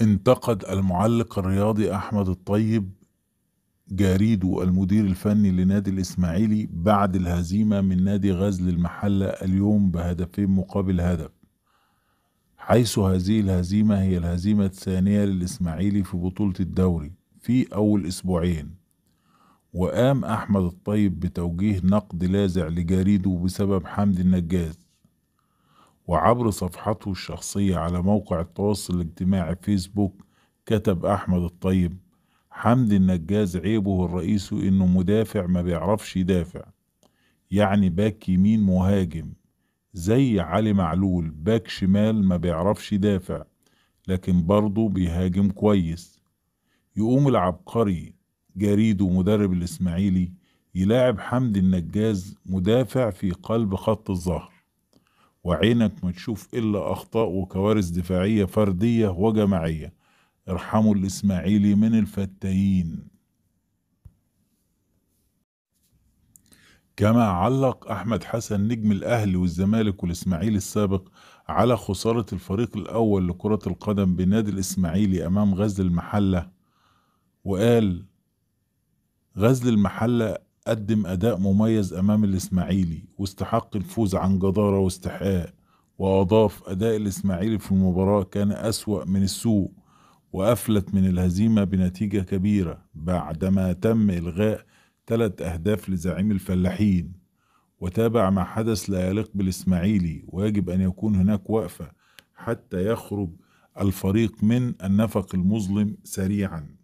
انتقد المعلق الرياضي أحمد الطيب جاريدو المدير الفني لنادي الإسماعيلي بعد الهزيمة من نادي غزل المحلة اليوم بهدفين مقابل هدف حيث هذه الهزيمة هي الهزيمة الثانية للإسماعيلي في بطولة الدوري في أول أسبوعين وقام أحمد الطيب بتوجيه نقد لاذع لجاريدو بسبب حمدي النجاز وعبر صفحته الشخصية على موقع التواصل الاجتماعي فيسبوك كتب أحمد الطيب حمدي النجاز عيبه الرئيسي إنه مدافع ما بيعرفش يدافع يعني باك يمين مهاجم زي علي معلول باك شمال ما بيعرفش يدافع لكن برضه بيهاجم كويس يقوم العبقري جريد ومدرب الإسماعيلي يلاعب حمدي النجاز مدافع في قلب خط الظهر وعينك ما تشوف إلا أخطاء وكوارث دفاعية فردية وجماعية ارحموا الإسماعيلي من الفتايين كما علق أحمد حسن نجم الأهلي والزمالك والإسماعيلي السابق على خسارة الفريق الأول لكرة القدم بنادي الإسماعيلي أمام غزل المحلة وقال غزل المحلة قدم أداء مميز أمام الإسماعيلي واستحق الفوز عن جدارة واستحقاق وأضاف أداء الإسماعيلي في المباراة كان أسوأ من السوء وأفلت من الهزيمة بنتيجة كبيرة بعدما تم إلغاء ثلاث أهداف لزعيم الفلاحين وتابع ما حدث لا يليق بالإسماعيلي ويجب أن يكون هناك وقفة حتى يخرج الفريق من النفق المظلم سريعاً